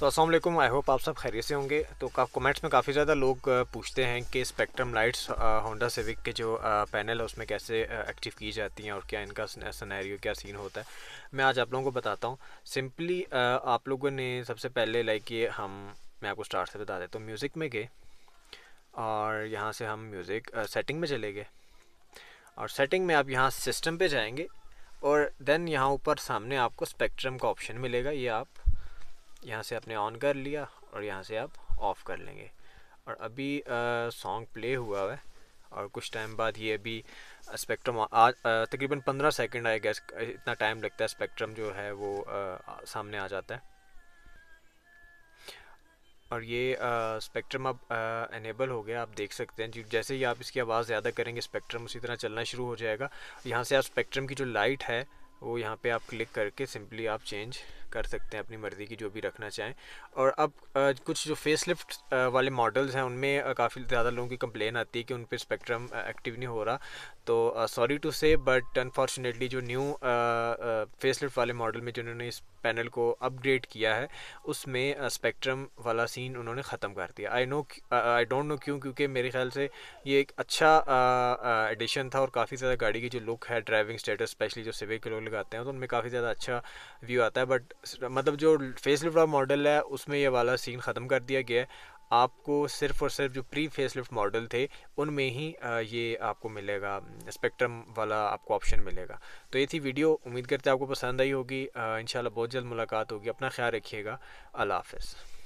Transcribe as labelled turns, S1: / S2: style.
S1: तो असल I hope आप सब खैरियत से होंगे तो कमेंट्स में काफ़ी ज़्यादा लोग पूछते हैं कि स्पेक्ट्रम लाइट्स होंडा सिविक के जो पैनल है उसमें कैसे एक्टिव की जाती हैं और क्या इनका सनेरियो क्या सीन होता है मैं आज आप लोगों को बताता हूँ सिंपली आप लोगों ने सबसे पहले लाइक ये हम मैं आपको स्टार्ट से बता देता हूँ म्यूज़िक में गए और यहाँ से हम म्यूज़िक सेटिंग में चले गए और सेटिंग में आप यहाँ सिस्टम पर जाएँगे और देन यहाँ ऊपर सामने आपको स्पेक्ट्रम का ऑप्शन मिलेगा ये आप यहाँ से आपने ऑन कर लिया और यहाँ से आप ऑफ़ कर लेंगे और अभी सॉन्ग प्ले हुआ है और कुछ टाइम बाद ये अभी स्पेक्ट्रम आज तकरीबन पंद्रह सेकेंड आएगा गैस इतना टाइम लगता है स्पेक्ट्रम जो है वो आ, सामने आ जाता है और ये आ, स्पेक्ट्रम अब इनेबल हो गया आप देख सकते हैं जैसे ही आप इसकी आवाज़ ज़्यादा करेंगे स्पेक्ट्रम उसी तरह चलना शुरू हो जाएगा यहाँ से आप स्पेक्ट्रम की जो लाइट है वो यहाँ पे आप क्लिक करके सिंपली आप चेंज कर सकते हैं अपनी मर्ज़ी की जो भी रखना चाहें और अब कुछ जो फेस लिफ्ट वाले मॉडल्स हैं उनमें काफ़ी ज़्यादा लोगों की कंप्लेन आती है कि उन पर स्पेक्ट्रम एक्टिव नहीं हो रहा तो sorry to say but unfortunately जो न्यू फेस लिफ्ट वाले मॉडल में जिन्होंने इस पैनल को अपग्रेड किया है उसमें स्पेक्ट्रम वाला सीन उन्होंने ख़त्म कर दिया I know I don't know क्यों क्योंकि मेरे ख्याल से ये एक अच्छा एडिशन था और काफ़ी ज़्यादा गाड़ी की जो लुक है ड्राइविंग स्टेटस स्पेशली जो सिविक लोग लगाते हैं तो उनमें काफ़ी ज़्यादा अच्छा व्यू आता है बट मतलब जो फेस लिफ्ट वाला मॉडल है उसमें ये वाला सीन ख़त्म कर दिया गया है आपको सिर्फ और सिर्फ जो प्री फेस लिफ्ट मॉडल थे उनमें ही ये आपको मिलेगा स्पेक्ट्रम वाला आपको ऑप्शन मिलेगा तो ये थी वीडियो उम्मीद करते हैं आपको पसंद आई होगी इन बहुत जल्द मुलाकात होगी अपना ख्याल रखिएगा अल्लाह हाफ